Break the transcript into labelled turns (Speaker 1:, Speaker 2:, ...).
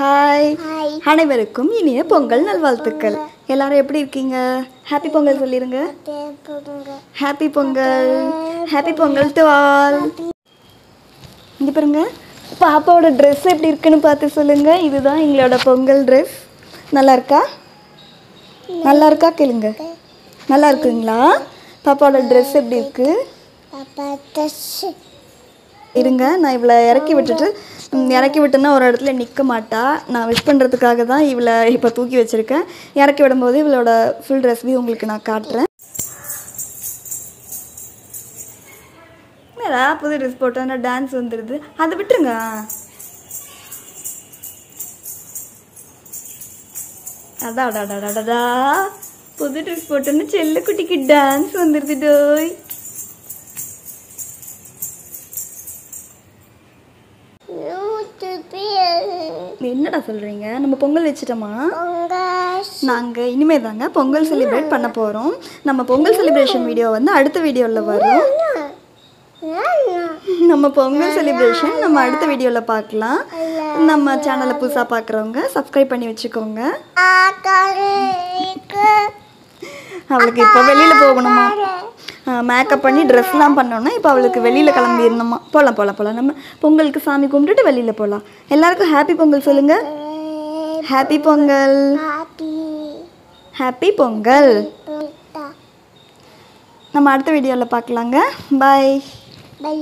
Speaker 1: hi அனைவருக்கும் இனிய பொங்கல் நல்வாழ்த்துக்கள் எல்லாரும் எப்படி இருக்கீங்க ஹாப்பி பொங்கல் சொல்லிருங்க happy Pongal happy Pongal to all இங்கே பாருங்க பாப்பாவோட ட்ரெஸ் எப்படி இருக்குன்னு பார்த்து சொல்லுங்க இதுதான் எங்களோட பொங்கல் ட்ரெஸ் நல்லா இருக்கா நல்லா இருக்கா கேளுங்க நல்லா இருக்குங்களா பாப்பாவோட ட்ரெஸ் எப்படி இருக்கு இருங்க நான் இவ்வளோ இறக்கி விட்டுட்டு இறக்கி விட்டுன்னா ஒரு இடத்துல நிற்க மாட்டா நான் விஷ் பண்ணுறதுக்காக தான் இவளை இப்போ தூக்கி வச்சுருக்கேன் இறக்கி விடும்போது இவளோட ஃபுல் ரெசிபி உங்களுக்கு நான் காட்டுறேன் ஏதாவது புது ட்ரெஸ் போட்டோன்னா டான்ஸ் வந்துடுது அதை விட்டுருங்க அடாடாடாடாடா புது ட்ரெஸ் போட்டோன்னு செல்லுக்குட்டிக்கு டான்ஸ் வந்துடுது டோய் என்னடா சொல்கிறீங்க நம்ம பொங்கல் வச்சுட்டோமா நாங்கள் இனிமே தாங்க பொங்கல் செலிப்ரேட் பண்ண போகிறோம் நம்ம பொங்கல் செலிப்ரேஷன் வீடியோ வந்து அடுத்த வீடியோவில் வரும் நம்ம பொங்கல் செலிப்ரேஷன் நம்ம அடுத்த வீடியோவில் பார்க்கலாம் நம்ம சேனலை புதுசாக பார்க்குறவங்க சப்ஸ்கிரைப் பண்ணி வச்சுக்கோங்க அவளுக்கு இப்போ வெளியில் போகணுமா மேக்கப் பண்ணி ட்ரெஸ்லாம் பண்ணோன்னா இப்போ அவளுக்கு வெளியில் கிளம்பிடணுமா போகலாம் போகலாம் போகலாம் நம்ம பொங்கலுக்கு சாமி கும்பிட்டுட்டு வெளியில் போகலாம் எல்லாருக்கும் ஹாப்பி பொங்கல் சொல்லுங்கள் ஹாப்பி பொங்கல் ஹாப்பி பொங்கல் நம்ம அடுத்த வீடியோவில் பார்க்கலாங்க பாய் பை